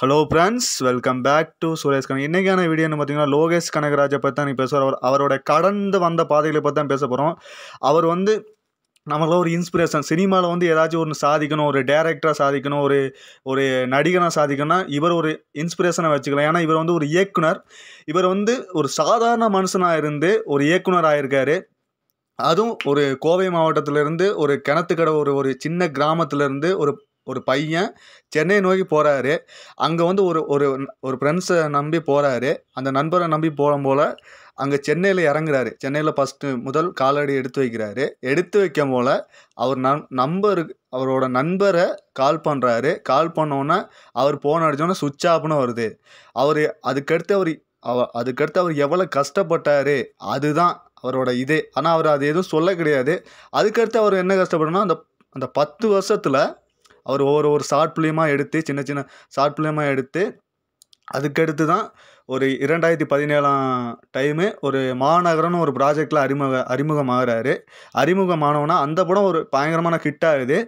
hello friends welcome back to Suresh Kanak இன்றைக்கான வீடியோன்னு பார்த்தீங்கன்னா லோகேஷ் கனகராஜை பற்றி தான் நீ பேசுவார் அவர் அவரோட கடந்து வந்த பாதைகளை பற்றி தான் பேச போகிறோம் அவர் வந்து நமக்குலாம் ஒரு இன்ஸ்பிரேஷன் சினிமாவில் வந்து ஏதாச்சும் ஒன்று சாதிக்கணும் ஒரு டேரக்டராக சாதிக்கணும் ஒரு ஒரு நடிகனாக சாதிக்கணும்னா இவர் ஒரு இன்ஸ்பிரேஷனை வச்சுக்கலாம் ஏன்னா இவர் வந்து ஒரு இயக்குனர் இவர் வந்து ஒரு சாதாரண மனுஷனாக இருந்து ஒரு இயக்குனர் இருக்கார் அதுவும் ஒரு கோவை மாவட்டத்திலேருந்து ஒரு கிணத்துக்கடை ஒரு ஒரு சின்ன கிராமத்துலேருந்து ஒரு ஒரு பையன் சென்னை நோக்கி போகிறாரு அங்கே வந்து ஒரு ஒரு ஒரு ஃப்ரெண்ட்ஸை நம்பி போகிறாரு அந்த நண்பரை நம்பி போகும் போல் அங்கே சென்னையில் இறங்குறாரு சென்னையில் ஃபஸ்ட்டு முதல் காலடி எடுத்து வைக்கிறாரு எடுத்து வைக்கும் போல் அவர் நம் நம்பருக்கு அவரோட நண்பரை கால் பண்ணுறாரு கால் பண்ணோன்னே அவர் ஃபோன் அடித்தோடனே சுவிட்ச் ஆஃப்னு வருது அவர் அதுக்கடுத்து அவர் அவ அதுக்கடுத்து அவர் எவ்வளோ கஷ்டப்பட்டார் அதுதான் அவரோட இது ஆனால் அவர் அது எதுவும் சொல்ல கிடையாது அதுக்கடுத்து அவர் என்ன கஷ்டப்படணும் அந்த அந்த பத்து வருஷத்தில் அவர் ஒவ்வொரு ஒரு ஷார்ட் ஃபிலிமாக எடுத்து சின்ன சின்ன ஷார்ட் ஃபிலிமாக எடுத்து அதுக்கடுத்து தான் ஒரு இரண்டாயிரத்தி பதினேழாம் டைமு ஒரு மாநகரம்னு ஒரு ப்ராஜெக்டில் அறிமுக அறிமுகமாகிறாரு அறிமுகமானவனா அந்த படம் ஒரு பயங்கரமான ஹிட் ஆகுது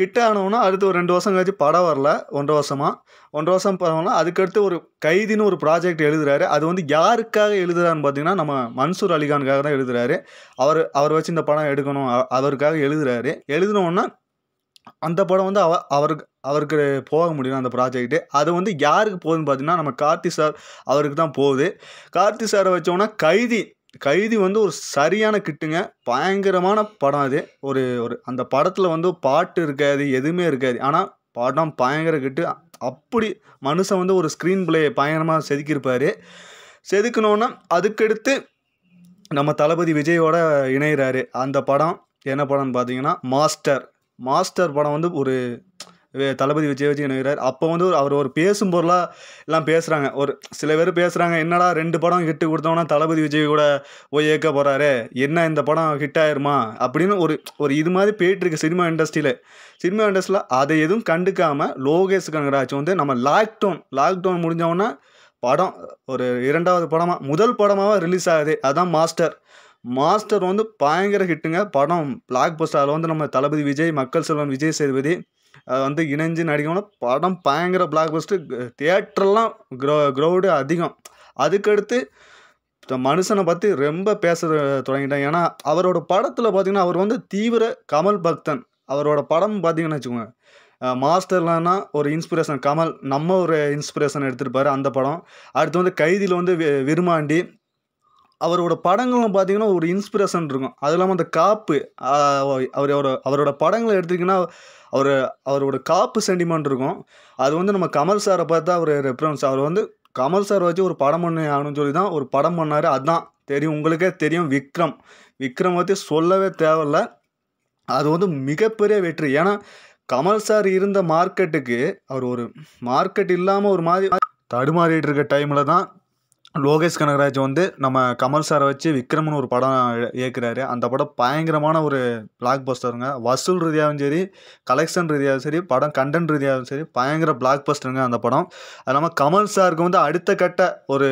கிட்ட ஆனவனா அடுத்து ஒரு ரெண்டு வருஷம் கழிச்சு படம் வரல ஒன்றரை வருஷமாக ஒன்றரை வருஷம் படம்னா அதுக்கடுத்து ஒரு கைதின்னு ஒரு ப்ராஜெக்ட் எழுதுறாரு அது வந்து யாருக்காக எழுதுறாருன்னு பார்த்தீங்கன்னா நம்ம மன்சூர் அலிகானுக்காக தான் எழுதுறாரு அவர் அவர் வச்சு இந்த படம் எடுக்கணும் அவருக்காக எழுதுறாரு எழுதினோன்னா அந்த படம் வந்து அவருக்கு அவருக்கு போக முடியும் அந்த ப்ராஜெக்ட்டு அது வந்து யாருக்கு போகுதுன்னு பார்த்தீங்கன்னா நம்ம கார்த்தி சார் அவருக்கு தான் போகுது கார்த்தி சாரை வச்சோம்னா கைதி கைதி வந்து ஒரு சரியான கிட்டுங்க பயங்கரமான படம் அது ஒரு ஒரு அந்த படத்தில் வந்து பாட்டு இருக்காது எதுவுமே இருக்காது ஆனால் படம் பயங்கர கிட்டு அப்படி மனுஷன் வந்து ஒரு ஸ்க்ரீன் பிளே பயங்கரமாக செதுக்கியிருப்பார் செதுக்கணுன்னா அதுக்கடுத்து நம்ம தளபதி விஜயோட இணைகிறாரு அந்த படம் என்ன படம்னு பார்த்தீங்கன்னா மாஸ்டர் மாஸ்டர் படம் வந்து ஒரு தளபதி விஜய் விஜய் நினைக்கிறார் அப்போ வந்து ஒரு அவர் ஒரு பேசும் பொருளாக எல்லாம் பேசுகிறாங்க ஒரு சில பேர் பேசுகிறாங்க என்னடா ரெண்டு படம் ஹிட்டு கொடுத்தோன்னா தளபதி விஜய் கூட போய் ஏற்க போகிறாரு என்ன இந்த படம் ஹிட் ஆயிருமா அப்படின்னு ஒரு ஒரு இது மாதிரி போயிட்டுருக்கு சினிமா இண்டஸ்ட்ரியில் சினிமா இண்டஸ்ட்ரியில் அதை எதுவும் கண்டுக்காமல் லோகேஷ் கனகராஜ் வந்து நம்ம லாக்டவுன் லாக்டவுன் முடிஞ்சோன்னா படம் ஒரு இரண்டாவது படமாக முதல் படமாக ரிலீஸ் ஆகுது அதுதான் மாஸ்டர் மாஸ்டர் வந்து பயங்கர ஹிட்டுங்க படம் பிளாக் பஸ்ட் அதில் வந்து நம்ம தளபதி விஜய் மக்கள் செல்வன் விஜய் சேதுபதி வந்து இணைஞ்சு நடிக்கணும் படம் பயங்கர பிளாக் பஸ்ட்டு தியேட்டர்லாம் க்ரோ க்ரௌடு அதிகம் அதுக்கடுத்து மனுஷனை பற்றி ரொம்ப பேச தொடங்கிட்டாங்க ஏன்னா அவரோட படத்தில் பார்த்திங்கன்னா அவர் வந்து தீவிர கமல் பக்தன் அவரோட படம் பார்த்திங்கன்னு வச்சுக்கோங்க மாஸ்டர்லன்னா ஒரு இன்ஸ்பிரேஷன் கமல் நம்ம ஒரு இன்ஸ்பிரேஷன் எடுத்திருப்பார் அந்த படம் அடுத்து வந்து கைதியில் வந்து விருமாண்டி அவரோட படங்கள்லாம் பார்த்தீங்கன்னா ஒரு இன்ஸ்பிரேஷன் இருக்கும் அது இல்லாமல் அந்த காப்பு அவர் அவரோட அவரோட படங்களை எடுத்துக்கிங்கன்னா அவர் அவரோட காப்பு சென்டிமெண்ட் இருக்கும் அது வந்து நம்ம கமல் சாரை பார்த்தா அவர் ரெஃபரன்ஸ் அவர் வந்து கமல் சார் வச்சு ஒரு படம் பண்ண ஆகணும்னு சொல்லி தான் ஒரு படம் பண்ணார் அதுதான் தெரியும் உங்களுக்கே தெரியும் விக்ரம் விக்ரம் பற்றி சொல்லவே தேவையில்ல அது வந்து மிகப்பெரிய வெற்றி ஏன்னா கமல் சார் இருந்த மார்க்கெட்டுக்கு அவர் ஒரு மார்க்கெட் இல்லாமல் ஒரு மாதிரி தடுமாறிட்டு இருக்க டைமில் தான் லோகேஷ் கனகராஜ் வந்து நம்ம கமல் சாரை வச்சு விக்ரம்னு ஒரு படம் இயக்குறாரு அந்த படம் பயங்கரமான ஒரு பிளாக் பஸ்டருங்க வசூல் ரீதியாகவும் சரி கலெக்ஷன் ரீதியாகவும் சரி படம் கண்டென்ட் ரீதியாகவும் சரி பயங்கர பிளாக் பஸ்டருங்க அந்த படம் அது இல்லாமல் கமல் சாருக்கு வந்து அடுத்த கட்ட ஒரு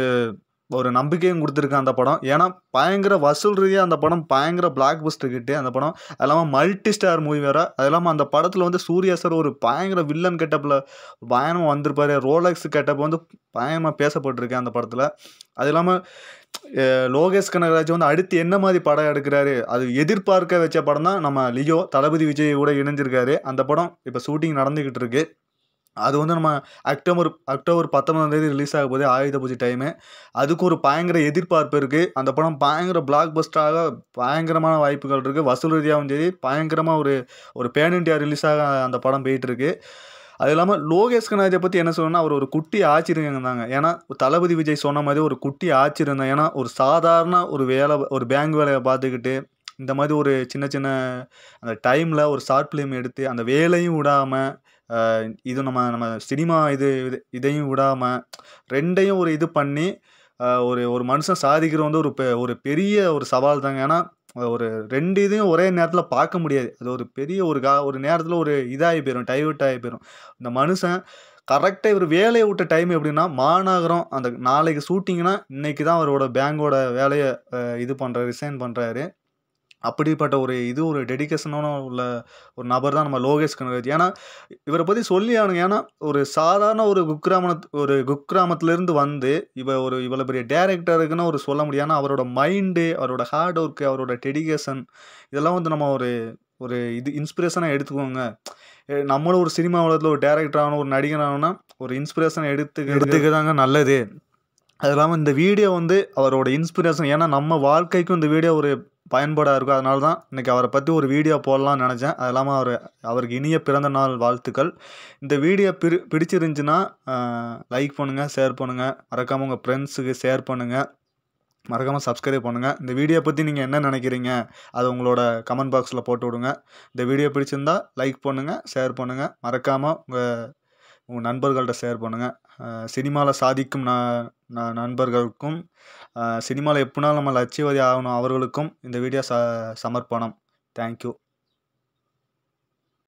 ஒரு நம்பிக்கையும் கொடுத்துருக்கேன் அந்த படம் ஏன்னா பயங்கர வசூல் ரீதியாக அந்த படம் பயங்கர பிளாக் பஸ்டர் கிட்டே அந்த படம் அது இல்லாமல் மல்டி ஸ்டார் மூவி வேறு அது இல்லாமல் அந்த படத்தில் வந்து சூர்யா சார் ஒரு பயங்கர வில்லன் கெட்டப்பில் பயணமாக வந்திருப்பார் ரோலக்ஸ் கெட்டப் வந்து பயங்கரமாக பேசப்பட்டிருக்கேன் அந்த படத்தில் அது இல்லாமல் லோகேஷ் கனகராஜ் வந்து அடுத்து என்ன மாதிரி படம் எடுக்கிறாரு அது எதிர்பார்க்க வச்ச படம் தான் நம்ம லியோ தளபதி விஜய் கூட இணைஞ்சிருக்காரு அந்த படம் இப்போ ஷூட்டிங் நடந்துக்கிட்டு இருக்குது அது வந்து நம்ம அக்டோபர் அக்டோபர் பத்தொன்பதாந்தேதி ரிலீஸ் ஆக போதே ஆயுத பூஜை டைமு அதுக்கு ஒரு பயங்கர எதிர்பார்ப்பு இருக்குது அந்த படம் பயங்கர பிளாக் பஸ்டராக பயங்கரமான வாய்ப்புகள் இருக்குது வசூல் ரீதியாகவும் சரி பயங்கரமாக ஒரு ஒரு பேன் இண்டியா ரிலீஸ் ஆக அந்த படம் போயிட்டுருக்கு அது இல்லாமல் லோகேஷ் கனாஜை பற்றி என்ன சொல்லணும்னா அவர் ஒரு குட்டி ஆச்சரியங்க இருந்தாங்க ஏன்னா தளபதி விஜய் சொன்ன மாதிரி ஒரு குட்டி ஆச்சரியம் ஏன்னா ஒரு சாதாரண ஒரு வேலை ஒரு பேங்க் வேலையை பார்த்துக்கிட்டு இந்த மாதிரி ஒரு சின்ன சின்ன அந்த டைமில் ஒரு ஷார்ட் ஃபிலிம் எடுத்து அந்த வேலையும் விடாமல் இது நம்ம நம்ம சினிமா இது இது இதையும் விடாமல் ரெண்டையும் ஒரு இது பண்ணி ஒரு ஒரு மனுஷன் சாதிக்கிற வந்து ஒரு பெ ஒரு பெரிய ஒரு சவால் தாங்க ஏன்னா ஒரு ரெண்டு இதையும் ஒரே நேரத்தில் பார்க்க முடியாது அது ஒரு பெரிய ஒரு கா ஒரு நேரத்தில் ஒரு இதாகி போயிடும் டைவர்ட் ஆகி போயிடும் இந்த மனுஷன் கரெக்டாக இவர் வேலையை விட்ட டைம் எப்படின்னா மாநகரம் அந்த நாளைக்கு ஷூட்டிங்னா இன்றைக்கி தான் அவரோட பேங்கோட வேலையை இது பண்ணுறாரு ரிசைன் பண்ணுறாரு அப்படிப்பட்ட ஒரு இது ஒரு டெடிக்கேஷனான உள்ள ஒரு நபர் தான் நம்ம லோகேஷ் கனகராஜ் ஏன்னா இவரை பற்றி சொல்லி ஆகணுங்க ஏன்னா ஒரு சாதாரண ஒரு குக்கிராம ஒரு குக்கிராமத்துலேருந்து வந்து இவ ஒரு இவ்வளோ பெரிய டேரக்டருக்குன்னு ஒரு சொல்ல முடியும் அவரோட மைண்டு அவரோட ஹார்ட் ஒர்க்கு அவரோட டெடிக்கேஷன் இதெல்லாம் வந்து நம்ம ஒரு ஒரு இது இன்ஸ்பிரேஷனாக எடுத்துக்கோங்க நம்மளும் ஒரு சினிமா உலகத்தில் ஒரு டேரக்டர் ஆகணும் ஒரு நடிகர் ஆகணும்னா ஒரு இன்ஸ்பிரேஷனை எடுத்து தாங்க நல்லது அது இல்லாமல் இந்த வீடியோ வந்து அவரோட இன்ஸ்பிரேஷன் ஏன்னா நம்ம வாழ்க்கைக்கும் இந்த வீடியோ ஒரு பயன்பாடாக இருக்கும் அதனால தான் இன்றைக்கி அவரை பற்றி ஒரு வீடியோ போடலாம்னு நினச்சேன் அது இல்லாமல் அவர் அவருக்கு இனிய பிறந்த நாள் வாழ்த்துக்கள் இந்த வீடியோ பிரி பிடிச்சிருந்துச்சின்னா லைக் பண்ணுங்கள் ஷேர் பண்ணுங்கள் மறக்காமல் உங்கள் ஃப்ரெண்ட்ஸுக்கு ஷேர் பண்ணுங்கள் மறக்காமல் சப்ஸ்கிரைப் பண்ணுங்கள் இந்த வீடியோ பற்றி நீங்கள் என்ன நினைக்கிறீங்க அது உங்களோட கமெண்ட் பாக்ஸில் போட்டு விடுங்க இந்த வீடியோ பிடிச்சிருந்தா லைக் பண்ணுங்கள் ஷேர் பண்ணுங்கள் மறக்காமல் உங்கள் உங்கள் நண்பர்கள்கிட்ட ஷேர் பண்ணுங்கள் சினிமாவில் சாதிக்கும் நான் நண்பர்களுக்கும் சினிமாவில் எப்படினாலும் நம்ம லட்சியவாதி ஆகணும் அவர்களுக்கும் இந்த வீடியோ ச சமர்ப்பணம் தேங்க்யூ